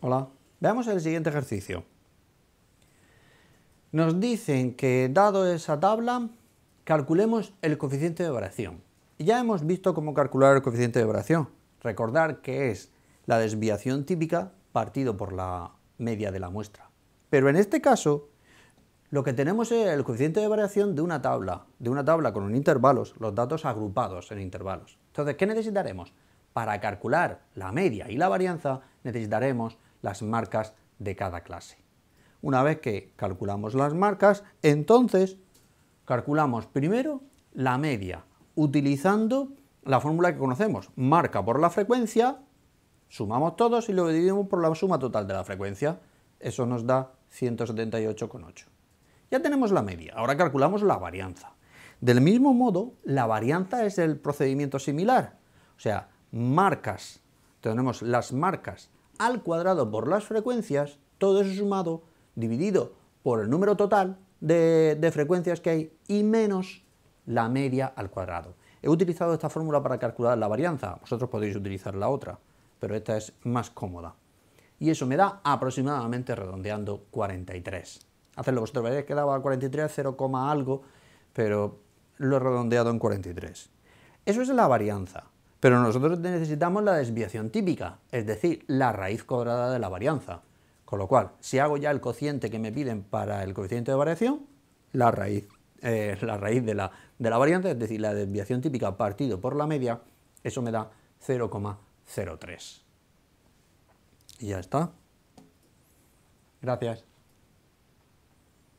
Hola. Veamos el siguiente ejercicio. Nos dicen que dado esa tabla, calculemos el coeficiente de variación. Ya hemos visto cómo calcular el coeficiente de variación. Recordar que es la desviación típica partido por la media de la muestra. Pero en este caso, lo que tenemos es el coeficiente de variación de una tabla, de una tabla con un intervalos, los datos agrupados en intervalos. Entonces, ¿qué necesitaremos? Para calcular la media y la varianza necesitaremos las marcas de cada clase. Una vez que calculamos las marcas, entonces calculamos primero la media, utilizando la fórmula que conocemos, marca por la frecuencia, sumamos todos y lo dividimos por la suma total de la frecuencia, eso nos da 178,8. Ya tenemos la media, ahora calculamos la varianza. Del mismo modo, la varianza es el procedimiento similar, o sea, marcas, tenemos las marcas al cuadrado por las frecuencias, todo eso sumado, dividido por el número total de, frecuencias que hay y menos la media al cuadrado. He utilizado esta fórmula para calcular la varianza, vosotros podéis utilizar la otra, pero esta es más cómoda. Y eso me da aproximadamente, redondeando, 43. Hacerlo vosotros, veréis que daba 43, 0, algo, pero lo he redondeado en 43. Eso es la varianza. Pero nosotros necesitamos la desviación típica, es decir, la raíz cuadrada de la varianza. Con lo cual, si hago ya el cociente que me piden para el coeficiente de variación, la raíz, eh, la raíz de, la, de la varianza, es decir, la desviación típica partido por la media, eso me da 0,03. Y ya está. Gracias.